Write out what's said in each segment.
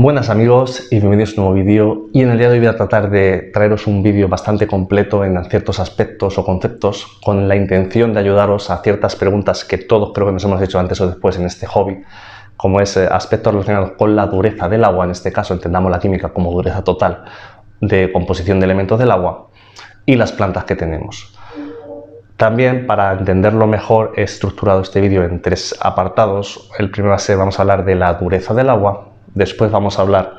Buenas amigos y bienvenidos a un nuevo vídeo y en el día de hoy voy a tratar de traeros un vídeo bastante completo en ciertos aspectos o conceptos con la intención de ayudaros a ciertas preguntas que todos creo que nos hemos hecho antes o después en este hobby como es eh, aspectos relacionados con la dureza del agua, en este caso entendamos la química como dureza total de composición de elementos del agua y las plantas que tenemos. También para entenderlo mejor he estructurado este vídeo en tres apartados. El primero va a ser vamos a hablar de la dureza del agua, Después vamos a hablar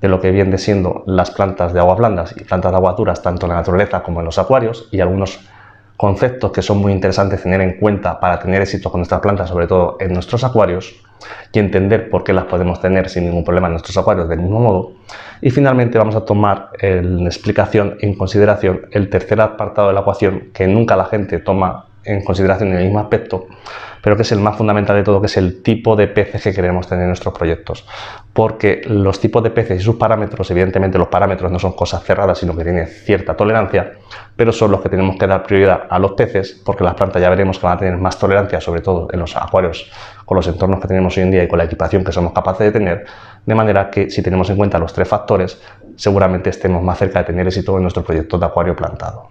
de lo que vienen siendo las plantas de aguas blandas y plantas de agua duras, tanto en la naturaleza como en los acuarios, y algunos conceptos que son muy interesantes tener en cuenta para tener éxito con nuestras plantas, sobre todo en nuestros acuarios, y entender por qué las podemos tener sin ningún problema en nuestros acuarios del mismo modo. Y finalmente vamos a tomar en explicación, en consideración, el tercer apartado de la ecuación que nunca la gente toma en consideración en el mismo aspecto, pero que es el más fundamental de todo, que es el tipo de peces que queremos tener en nuestros proyectos. Porque los tipos de peces y sus parámetros, evidentemente los parámetros no son cosas cerradas, sino que tienen cierta tolerancia, pero son los que tenemos que dar prioridad a los peces, porque las plantas ya veremos que van a tener más tolerancia, sobre todo en los acuarios, con los entornos que tenemos hoy en día y con la equipación que somos capaces de tener, de manera que si tenemos en cuenta los tres factores, seguramente estemos más cerca de tener éxito en nuestro proyecto de acuario plantado.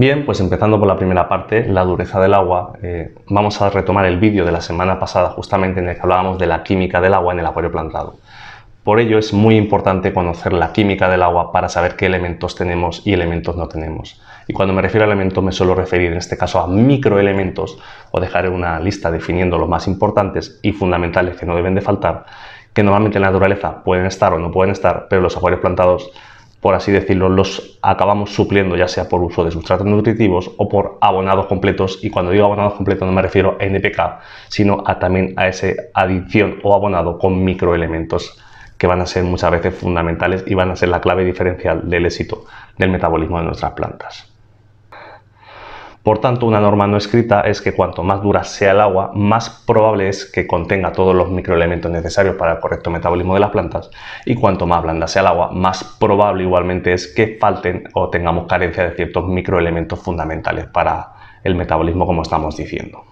Bien, pues empezando por la primera parte, la dureza del agua, eh, vamos a retomar el vídeo de la semana pasada justamente en el que hablábamos de la química del agua en el acuario plantado. Por ello es muy importante conocer la química del agua para saber qué elementos tenemos y elementos no tenemos. Y cuando me refiero a elementos me suelo referir en este caso a microelementos o dejaré una lista definiendo los más importantes y fundamentales que no deben de faltar, que normalmente en la naturaleza pueden estar o no pueden estar, pero los acuarios plantados por así decirlo, los acabamos supliendo ya sea por uso de sustratos nutritivos o por abonados completos. Y cuando digo abonados completos no me refiero a NPK, sino a, también a esa adición o abonado con microelementos que van a ser muchas veces fundamentales y van a ser la clave diferencial del éxito del metabolismo de nuestras plantas. Por tanto, una norma no escrita es que cuanto más dura sea el agua, más probable es que contenga todos los microelementos necesarios para el correcto metabolismo de las plantas y cuanto más blanda sea el agua, más probable igualmente es que falten o tengamos carencia de ciertos microelementos fundamentales para el metabolismo como estamos diciendo.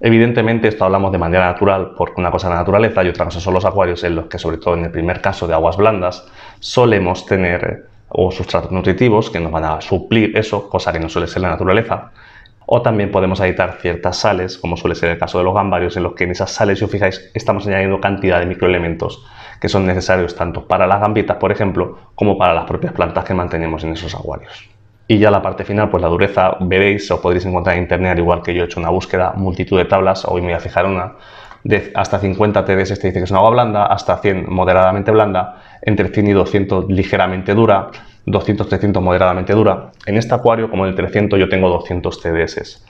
Evidentemente esto hablamos de manera natural porque una cosa es la naturaleza y otra cosa son los acuarios en los que sobre todo en el primer caso de aguas blandas solemos tener o sustratos nutritivos que nos van a suplir eso, cosa que no suele ser la naturaleza. O también podemos editar ciertas sales, como suele ser el caso de los gambarios, en los que en esas sales, si os fijáis, estamos añadiendo cantidad de microelementos que son necesarios tanto para las gambitas, por ejemplo, como para las propias plantas que mantenemos en esos acuarios. Y ya la parte final, pues la dureza, veréis o podréis encontrar en internet, igual que yo he hecho una búsqueda, multitud de tablas, hoy me voy a fijar una, hasta 50 TDS te dice que es agua blanda, hasta 100 moderadamente blanda, entre 100 y 200 ligeramente dura, 200, 300 moderadamente dura. En este acuario, como en el 300, yo tengo 200 TDS.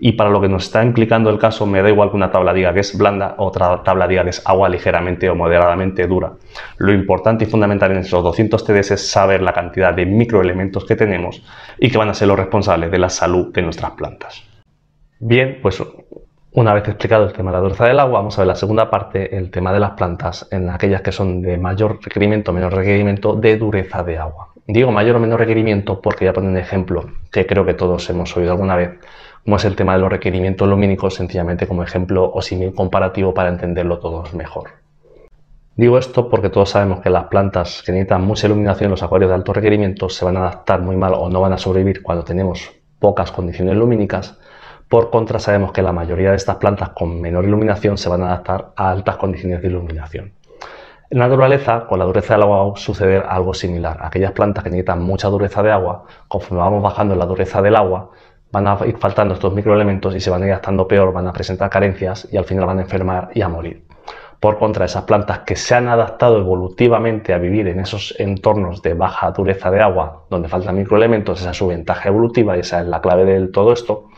Y para lo que nos está implicando el caso, me da igual que una tabla diga que es blanda otra tabla diga que es agua ligeramente o moderadamente dura. Lo importante y fundamental en esos 200 TDS es saber la cantidad de microelementos que tenemos y que van a ser los responsables de la salud de nuestras plantas. Bien, pues una vez explicado el tema de la dureza del agua, vamos a ver la segunda parte, el tema de las plantas, en aquellas que son de mayor requerimiento o menor requerimiento de dureza de agua. Digo mayor o menor requerimiento porque ya a un ejemplo que creo que todos hemos oído alguna vez, como es el tema de los requerimientos lumínicos, sencillamente como ejemplo o símil comparativo para entenderlo todos mejor. Digo esto porque todos sabemos que las plantas que necesitan mucha iluminación en los acuarios de alto requerimiento se van a adaptar muy mal o no van a sobrevivir cuando tenemos pocas condiciones lumínicas por contra, sabemos que la mayoría de estas plantas con menor iluminación se van a adaptar a altas condiciones de iluminación. En la naturaleza, con la dureza del agua va a suceder algo similar. Aquellas plantas que necesitan mucha dureza de agua, conforme vamos bajando la dureza del agua, van a ir faltando estos microelementos y se van a ir adaptando peor, van a presentar carencias y al final van a enfermar y a morir. Por contra, esas plantas que se han adaptado evolutivamente a vivir en esos entornos de baja dureza de agua, donde faltan microelementos, esa es su ventaja evolutiva y esa es la clave de todo esto,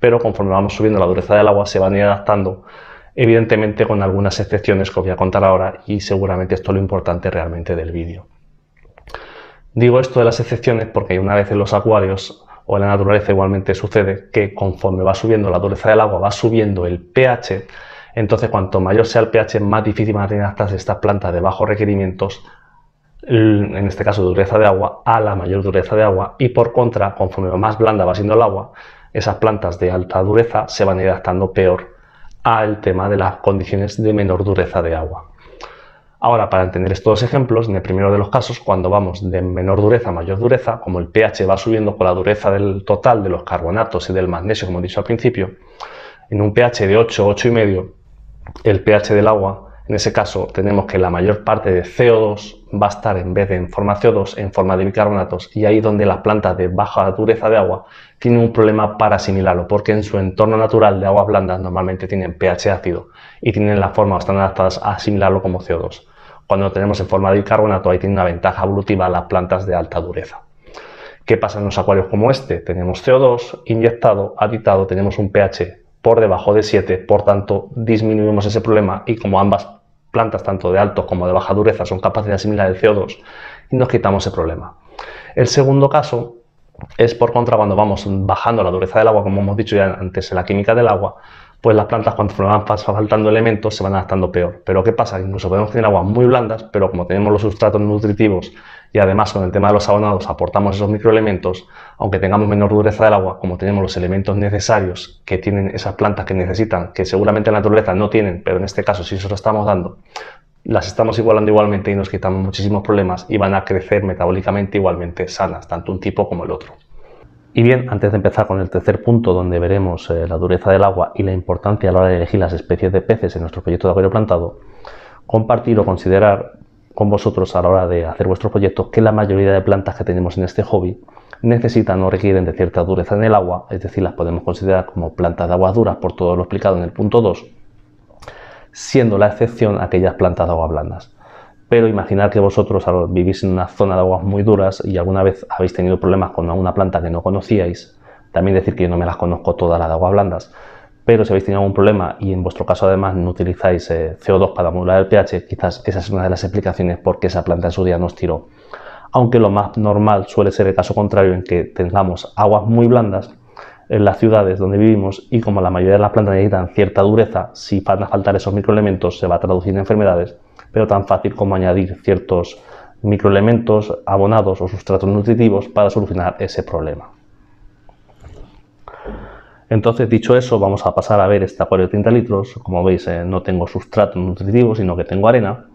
pero conforme vamos subiendo la dureza del agua se van a ir adaptando, evidentemente con algunas excepciones que os voy a contar ahora y seguramente esto es lo importante realmente del vídeo. Digo esto de las excepciones porque una vez en los acuarios o en la naturaleza igualmente sucede que conforme va subiendo la dureza del agua va subiendo el pH, entonces cuanto mayor sea el pH más difícil van a tener estas plantas de bajos requerimientos en este caso dureza de agua, a la mayor dureza de agua y por contra, conforme más blanda va siendo el agua, esas plantas de alta dureza se van adaptando peor al tema de las condiciones de menor dureza de agua. Ahora, para entender estos ejemplos, en el primero de los casos, cuando vamos de menor dureza a mayor dureza, como el pH va subiendo con la dureza del total de los carbonatos y del magnesio, como he dicho al principio, en un pH de 8, 8,5, el pH del agua en ese caso, tenemos que la mayor parte de CO2 va a estar en vez de en forma CO2 en forma de bicarbonatos y ahí donde las plantas de baja dureza de agua tienen un problema para asimilarlo porque en su entorno natural de aguas blandas normalmente tienen pH ácido y tienen la forma o están adaptadas a asimilarlo como CO2. Cuando lo tenemos en forma de bicarbonato ahí tiene una ventaja evolutiva las plantas de alta dureza. ¿Qué pasa en los acuarios como este? Tenemos CO2 inyectado, aditado, tenemos un pH por debajo de 7, por tanto disminuimos ese problema y como ambas plantas tanto de alto como de baja dureza son capaces de asimilar el CO2 y nos quitamos ese problema. El segundo caso es por contra cuando vamos bajando la dureza del agua, como hemos dicho ya antes en la química del agua, pues las plantas cuando van faltando elementos se van adaptando peor. Pero ¿qué pasa? Incluso podemos tener aguas muy blandas, pero como tenemos los sustratos nutritivos y además con el tema de los abonados aportamos esos microelementos, aunque tengamos menor dureza del agua, como tenemos los elementos necesarios que tienen esas plantas que necesitan, que seguramente en la naturaleza no tienen, pero en este caso sí si se lo estamos dando, las estamos igualando igualmente y nos quitamos muchísimos problemas y van a crecer metabólicamente igualmente sanas, tanto un tipo como el otro. Y bien, antes de empezar con el tercer punto, donde veremos eh, la dureza del agua y la importancia a la hora de elegir las especies de peces en nuestro proyecto de acuario plantado, compartir o considerar con vosotros a la hora de hacer vuestros proyectos que la mayoría de plantas que tenemos en este hobby necesitan o requieren de cierta dureza en el agua, es decir, las podemos considerar como plantas de aguas duras por todo lo explicado en el punto 2, siendo la excepción aquellas plantas de aguas blandas. Pero imaginar que vosotros vivís en una zona de aguas muy duras y alguna vez habéis tenido problemas con alguna planta que no conocíais. También decir que yo no me las conozco todas las de aguas blandas. Pero si habéis tenido algún problema y en vuestro caso además no utilizáis eh, CO2 para modular el pH, quizás esa es una de las explicaciones por qué esa planta en su día nos tiró. Aunque lo más normal suele ser el caso contrario en que tengamos aguas muy blandas en las ciudades donde vivimos y como la mayoría de las plantas necesitan cierta dureza, si van a faltar esos microelementos se va a traducir en enfermedades, pero tan fácil como añadir ciertos microelementos abonados o sustratos nutritivos para solucionar ese problema. Entonces, dicho eso, vamos a pasar a ver este acuario de 30 litros. Como veis, eh, no tengo sustrato nutritivo, sino que tengo arena,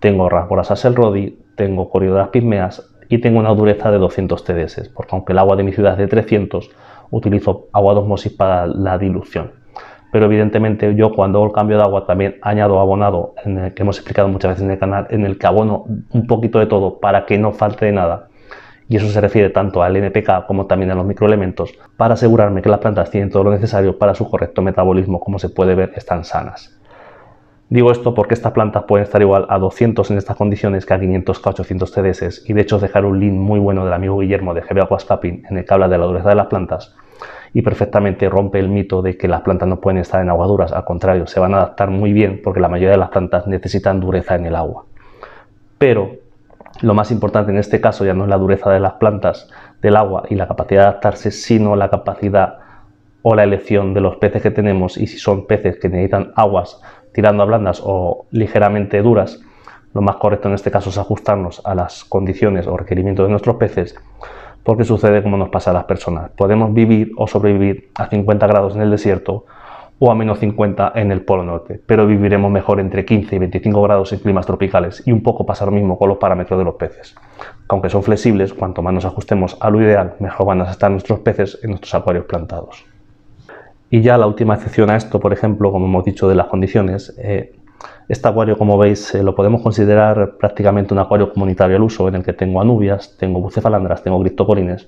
tengo rasboras rodi tengo coriodoras pigmeas y tengo una dureza de 200 TDS, porque aunque el agua de mi ciudad es de 300, utilizo agua de osmosis para la dilución. Pero evidentemente yo cuando hago el cambio de agua también añado abonado, que hemos explicado muchas veces en el canal, en el que abono un poquito de todo para que no falte nada. Y eso se refiere tanto al NPK como también a los microelementos, para asegurarme que las plantas tienen todo lo necesario para su correcto metabolismo, como se puede ver, están sanas. Digo esto porque estas plantas pueden estar igual a 200 en estas condiciones que a 500 k 800 cds y de hecho dejar un link muy bueno del amigo Guillermo de GB Aquascaping en el que habla de la dureza de las plantas y perfectamente rompe el mito de que las plantas no pueden estar en aguaduras, Al contrario, se van a adaptar muy bien porque la mayoría de las plantas necesitan dureza en el agua. Pero lo más importante en este caso ya no es la dureza de las plantas del agua y la capacidad de adaptarse, sino la capacidad o la elección de los peces que tenemos y si son peces que necesitan aguas tirando a blandas o ligeramente duras, lo más correcto en este caso es ajustarnos a las condiciones o requerimientos de nuestros peces porque sucede como nos pasa a las personas. Podemos vivir o sobrevivir a 50 grados en el desierto o a menos 50 en el Polo Norte, pero viviremos mejor entre 15 y 25 grados en climas tropicales y un poco pasa lo mismo con los parámetros de los peces. Aunque son flexibles, cuanto más nos ajustemos a lo ideal, mejor van a estar nuestros peces en nuestros acuarios plantados. Y ya la última excepción a esto, por ejemplo, como hemos dicho de las condiciones, eh, este acuario, como veis, eh, lo podemos considerar prácticamente un acuario comunitario al uso, en el que tengo anubias, tengo bucefalandras, tengo criptocorines,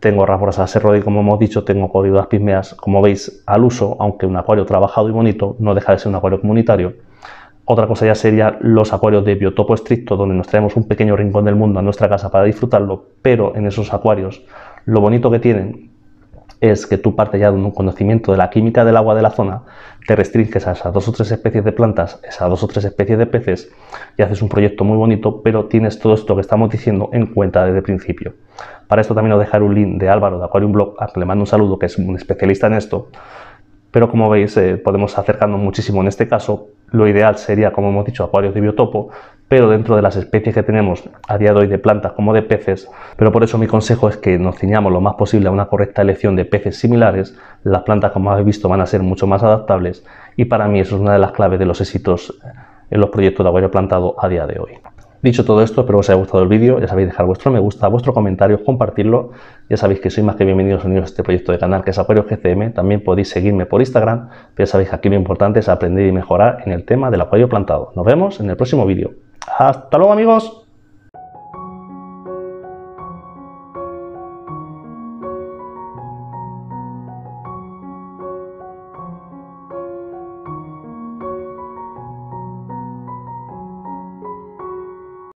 tengo ser serrodi, como hemos dicho, tengo de pigmeas. Como veis, al uso, aunque un acuario trabajado y bonito, no deja de ser un acuario comunitario. Otra cosa ya sería los acuarios de biotopo estricto, donde nos traemos un pequeño rincón del mundo a nuestra casa para disfrutarlo, pero en esos acuarios lo bonito que tienen es que tú partes ya de un conocimiento de la química del agua de la zona te restringes a esas dos o tres especies de plantas, esas dos o tres especies de peces y haces un proyecto muy bonito, pero tienes todo esto que estamos diciendo en cuenta desde el principio. Para esto también os dejaré un link de Álvaro de Aquarium Blog, a le mando un saludo, que es un especialista en esto, pero como veis, eh, podemos acercarnos muchísimo en este caso. Lo ideal sería, como hemos dicho, acuarios de biotopo, pero dentro de las especies que tenemos a día de hoy de plantas como de peces. Pero por eso mi consejo es que nos ciñamos lo más posible a una correcta elección de peces similares. Las plantas, como habéis visto, van a ser mucho más adaptables y para mí eso es una de las claves de los éxitos en los proyectos de acuario plantado a día de hoy. Dicho todo esto, espero que os haya gustado el vídeo, ya sabéis dejar vuestro me gusta, vuestro comentario, compartirlo, ya sabéis que sois más que bienvenidos unidos a este proyecto de canal que es Acuario GCM, también podéis seguirme por Instagram, ya sabéis que aquí lo importante es aprender y mejorar en el tema del acuario plantado. Nos vemos en el próximo vídeo. ¡Hasta luego amigos!